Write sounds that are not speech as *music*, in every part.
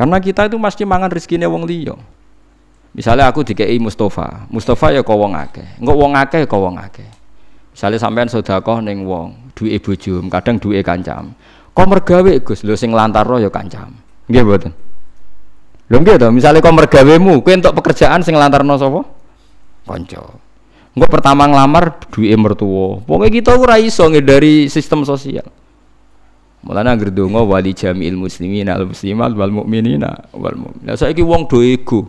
Karena kita itu mesti mangan rezekinya wong liya. Misalnya aku dikei Mustafa, Mustafa ya kau wong akeh, enggak wong akeh ya kau wong akeh. Misalnya sampean sedekah neng wong, duwe bojo, kadang duwe kancam. Kau mergawe Gus, lu sing lantaro ya kancam. Nggih mboten? Lho nggih misalnya misale kau mu, kowe untuk pekerjaan sing no sapa? konco. Enggak pertama ngelamar duwe mertua. Pokoke kita ora iso dari sistem sosial. Mulane anggere donga wali jami'il muslimin al muslimat wal mukminina wal mukmin. Lah saiki wong do ego.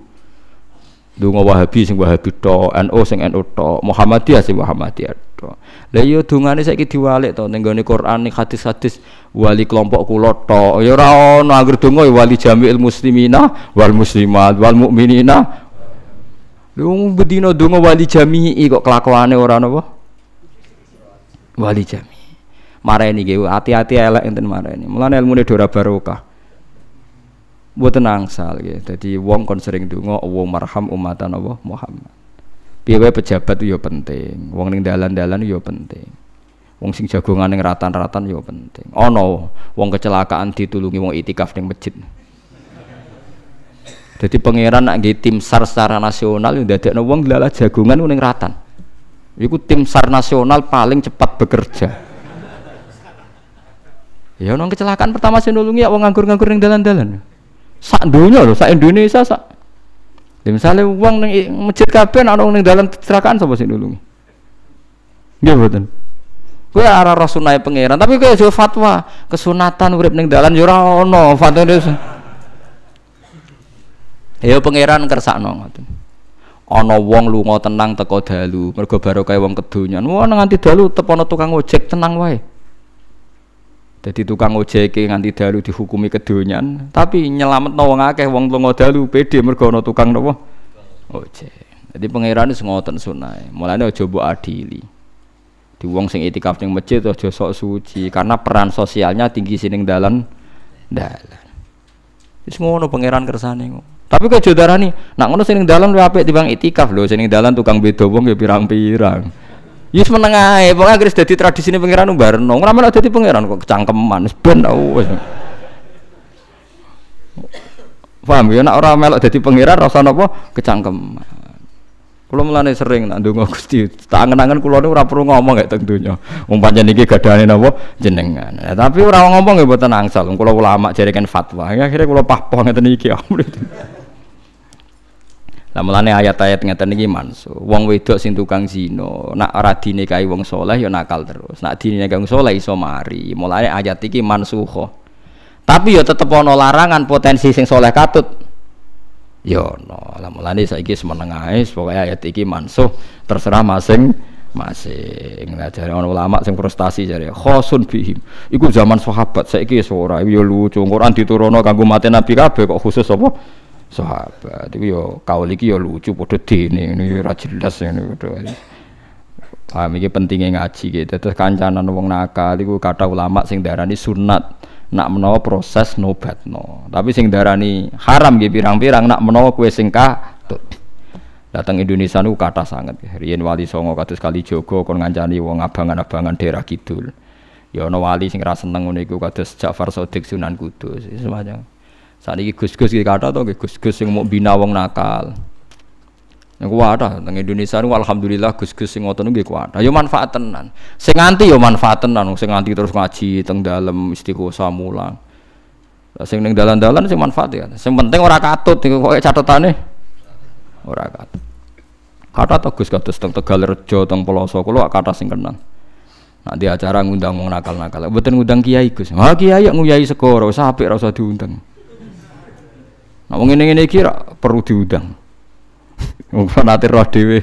Donga Wahabi sing Wahabi to, NU sing NU to, Muhammadiyah sing Muhammadiyah tok. Lah iya dongane saiki diwalik to ning gone Quran ning hadis-hadis wali kelompok kula to. Ya ora ana anggere donga ya wali jami'il muslimina wal muslimat wal mukminina. Lu bedino donga wali jami'i kok kelakuane ora napa? Wali jami marah ini gue hati-hati elek enten mareni ilmu ini dora barokah buat tenang sal gitu jadi wong kon sering donga wong marham umatan Allah Muhammad biaya pejabat itu yo penting wong ning dalan-dalan yo penting wong sing jagongan ning ratan-ratan yo penting oh no wong kecelakaan ditulungi wong itikaf ning masjid jadi pangeran nak gitu tim sar secara nasional yang dadekno wong dalah jagongan ning ratan. Iku tim sar nasional paling cepat bekerja. Ya nong kecelakaan pertama sing nulungi ya wong nganggur-nganggur ning dalan-dalan. Sak donya lho, sak Indonesia sak. Ya misale wong ning masjid kabeh ana wong ning dalan kecelakaan sapa sing nulungi? Nggih mboten. Kuwi arah roh sunai e pangeran, tapi kuwi yo fatwa kesunatan urip ning dalan yo ora ana fatwa. Ya pangeran kersakno ngoten. Ana wong lunga tenang teko dalu, mergo barokah wong kedonyan. Wong nganti dalu tepono tukang ojek tenang wae. Jadi tukang ojek yang nganti dalu dihukumi kedonyan, tapi nyelamet wong akeh wong lunga dalu pede mergo ana tukang nawa Ojek. Jadi pangeran itu ngoten sunnah Mulane aja coba adili. Di wong sing itikaf ning masjid aja sok suci karena peran sosialnya tinggi sining dalan dalan. Wis ngono pangeran kersane Tapi kok jodarani, nak ngono sining dalan luwih apik timbang itikaf lho, sining dalan tukang beda wong ya pirang-pirang. Yus menengah, pokoknya Chris jadi tradisi ini pangeran umbar, nong ramen ada di pangeran kok kecangkeman, ben awas. Paham ya, nak orang melok jadi pangeran rasa nopo kecangkeman. Kulo melani sering nak ndonga Gusti, tak angen-angen kula niku ora perlu ngomong ya tentunya. Umpan jadi iki gadane nopo jenengan. tapi orang ngomong ya tenang angsal. Kulo ulama jerikan fatwa. Akhirnya kulo pahpong ngeten iki. Ya. Lah mulane ayat-ayat ngeten iki mansuh. Wong wedok sing tukang zina, nak ora dinikahi wong saleh ya nakal terus. Nak dinikahi wong saleh iso mari. Mulane ayat iki mansuho. Tapi ya tetep ana larangan potensi sing soleh katut. Ya no, lah mulane saiki semeneng ae pokoke ayat iki mansuh terserah masing masing. Nah jare ana ulama sing prestasi jadi khosun bihim. Iku zaman sahabat saiki wis ya ora. Ya lucu Quran diturunno kanggo mati nabi kabe kok khusus apa? sahabat itu yo ya, kaul yo ya lucu padha dene ini ya ora jelas ngene ini paham iki pentingnya ngaji gitu terus kancanan wong nakal iku kata ulama sing darani sunat nak menawa proses no tapi sing darani haram gitu pirang-pirang nak menawa kue singka datang Indonesia nu kata sangat Rian Wali Songo katus kali Jogo kon ngancani wong abangan-abangan daerah kidul ya ana wali sing ra seneng ngene iku kados Ja'far Shadiq Sunan Kudus semacam saat ini gus-gus kita kata atau gus-gus yang mau bina wong nakal. Yang kuat tentang Indonesia ini alhamdulillah gus-gus yang ngotot nunggu kuat. Ayo ya manfaat tenan. saya nganti yo ya manfaat tenan saya nganti terus ngaji teng dalam istiqosa mulang. saya neng dalan-dalan saya manfaat ya. Sing penting orang katut iku kok nih Ora katut. Kata to Gus kados teng Tegal Rejo teng Poloso kula kata sing kenal. Nah di acara ngundang mau nakal-nakal. betul ngundang kiai Gus. Ha kiai kok nguyai sekoro usah apik rasa diundang. Nah, wong ngene-ngene iki perlu diudang. *laughs* Wong nanti roh dhewe.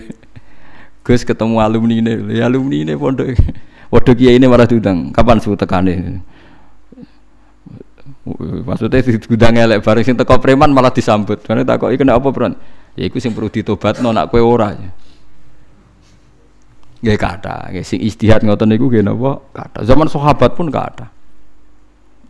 Gus ketemu alumni ini, ya alumni ini pondok. Waduh kiai ini malah diudang. Kapan suhu tekane? Maksudnya diundang elek bareng sing teko preman malah disambut. Karena takoki kena apa, peran? Ya iku sing perlu ditobatno nak kowe ora. Ya. Nggih kata, nggih sing istihad ngoten niku nggih napa? Kata. Zaman sahabat pun kata.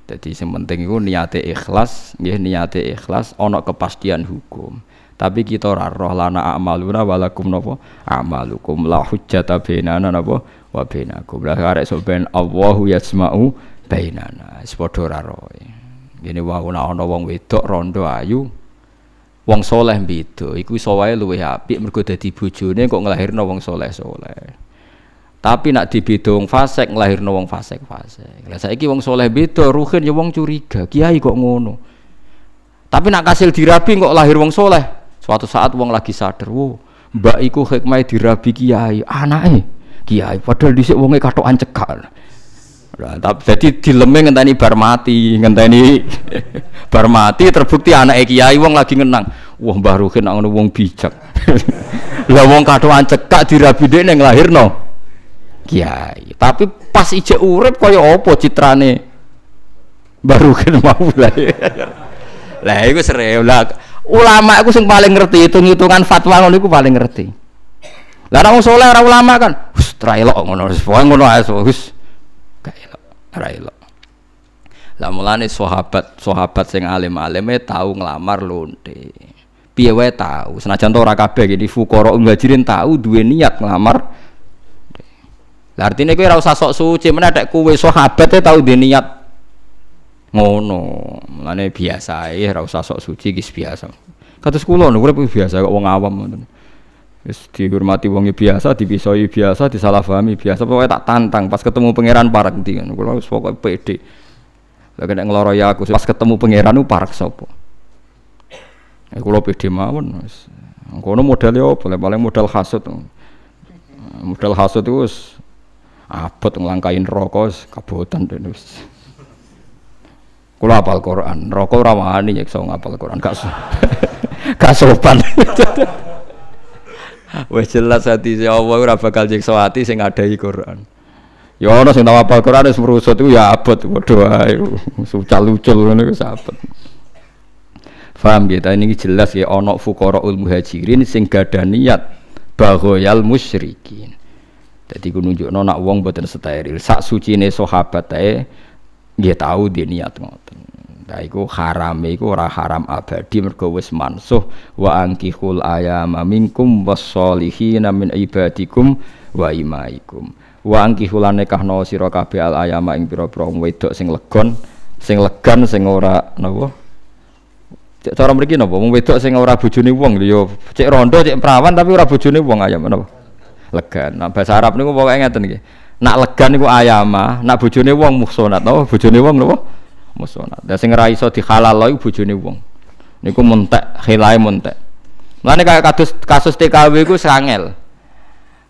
Jadi yang penting itu niate ikhlas, nggih niate ikhlas ana kepastian hukum. Tapi kita ora roh lana amaluna walakum nopo amalukum la hujjata bainana napa wa bainakum. Lah arek sopen Allahu yasma'u bainana. Wis padha ora roh. Ngene wae wong wedok rondo ayu wong soleh beda iku iso wae luwih apik mergo dadi bojone kok nglahirno wong soleh-soleh. Tapi nak dibidung fasek nglahirno wong fasek fasek. Lah saiki wong soleh beda, ruhen ya wong curiga, kiai kok ngono. Tapi nak kasil dirabi kok lahir wong soleh. Suatu saat wong lagi sadar, wo, mbak iku hikmah dirabi kiai, eh kiai. Padahal sini wongnya katoan cekal. Nah, tapi jadi dileme ngenteni bar mati, ngenteni *laughs* bar mati terbukti eh kiai wong lagi ngenang. Wah mbak Ruhin ngono wong bijak. *laughs* Lah wong katoan cekak dirabi deh neng lahir nong kiai. Tapi pas ije urip kaya apa citrane? Baru kan mau *laughs* lah. Lah itu serew lah. Ulama aku sing paling ngerti itu hitungan fatwa ngono aku paling ngerti. Lah orang soleh orang ulama kan, Terai traelok ngono, wis pokoke ngono ae wis. Gak lo ora Lah mulane sahabat, sahabat sing alim-alime tahu ngelamar lonte. Piye wae tahu. senajan tora ora kabeh iki fuqara muhajirin tau duwe niat ngelamar. Lah artine kowe ora usah sok suci, meneh tek kowe sahabat e tau duwe niat ngono. Mulane biasa ae ora usah sok suci wis biasa. Kados kula niku urip biasa kok wong awam ngoten. Wis dihormati wong e biasa, dipisoi biasa, disalahpahami biasa. Pokoke tak tantang pas ketemu pangeran parek ndi ngono. Kula wis pokoke pede. Lah kena ngloro ya aku pas ketemu pangeran ku parek sapa. Ya kula pede mawon wis. Ngono yo, boleh Paling modal hasud. Modal hasud itu abot ngelangkain rokok kabutan terus kulo apal Quran rokok rawani nyiksa ngapal Quran kasu, so *laughs* gak sopan *laughs* jelas hati ya Allah ora bakal nyiksa hati sing ngadahi Quran ya ana sing tau apal Quran wis merusut ya abot padha ae sucal lucul ngono wis abot Faham kita ini jelas ya onok fukoro ul muhajirin sing gada niat bagoyal musyrikin jadi ku nunjukno nak wong boten steril. Sak nih sahabat teh, nggih tau dia niat ngoten. Nah iku haram iku ora haram abadi mergo wis mansuh wa angkihul ayama minkum wasolihina min ibadikum wa imaikum. Wa angkihulan nikahno sira kabeh al ayama ing pira-pira wedok sing legon, sing legan sing ora napa cara mriki napa wong wedok sing ora bojone wong lho ya cek rondo cek perawan tapi ora bojone wong ayam napa legan. Nah, bahasa Arab niku pokoke ngeten iki. Nak legan niku ayama, nak bojone wong muhsonat, napa bojone wong napa? Muhsonat. Lah sing ora iso dihalalno iku bojone wong. Niku mentek, khilae mentek. Mulane kaya kasus kasus TKW iku sangel.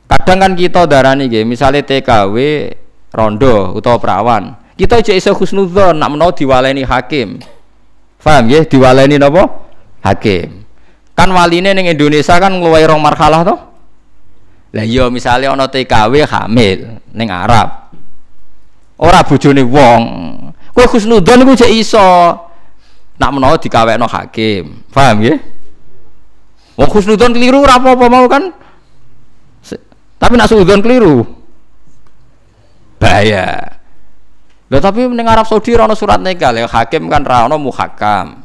Kadang kan kita darani nggih, misale TKW rondo utawa perawan. Kita aja iso husnudzon nak menawa diwaleni hakim. Paham nggih? Diwaleni napa? Hakim. Kan waline ning Indonesia kan ngluwai rong marhalah toh? Lah iya misale ana TKW hamil ning Arab. Ora bojone wong. Kowe khusnudzon iku jek iso. Nak menawa dikawekno hakim. Paham nggih? Wong khusnudzon keliru ora apa-apa mau kan. tapi nak suudzon keliru. Bahaya. Lah tapi ning Arab Saudi ora ana surat nikah, ya hakim kan ra ana muhakam.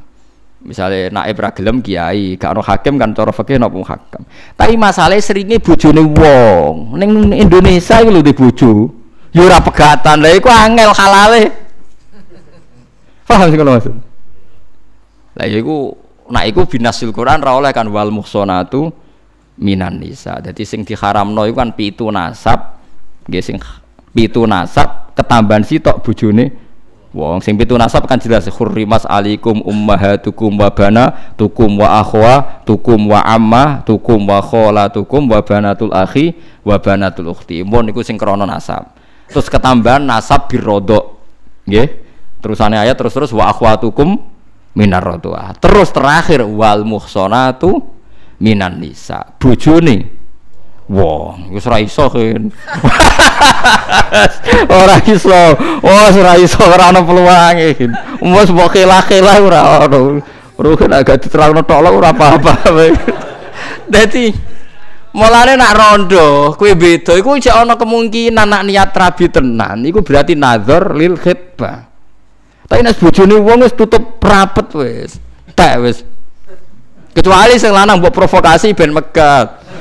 Misalnya naib ra kiai, gak ono hakim kan cara fikih nopo hakim. Tapi masalahnya seringnya bojone wong. Ning Indonesia itu lho di bojo. Yo ya pegatan. Lah iku angel halale. *laughs* Paham kalau maksud? Lah ya iku nah iku binasil Quran ra kan wal muhsanatu minan nisa. Jadi sing diharamno iku kan pitu nasab, nggih sing pitu nasab ketambahan sitok bojone Wong sing pitu nasab kan jelas hurrimas alikum ummahatukum wa bana tukum wa akhwa tukum wa amma tukum wa khola tukum wa banatul akhi wa banatul ukhti. Mun niku sing krana nasab. Terus ketambahan nasab birodo. Nggih. Terusane ayat terus-terus wa akhwatukum minar rodoah. Terus terakhir wal muhsonatu minan nisa. Bojone Wong, wow, wis ora iso kan. *laughs* ora iso. Oh, ora iso ora ana peluange. Wes mbok kelah-kelah ora ono. Rugen agak diterangno tok ora apa-apa. *laughs* Dadi mulane nak rondo, kuwi beda iku jek ana kemungkinan nak niat rabi tenan, iku berarti nazar lil khitbah. Tapi nek bojone wong wis tutup rapet wis. Tak wis. Kecuali sing lanang mbok provokasi ben megat.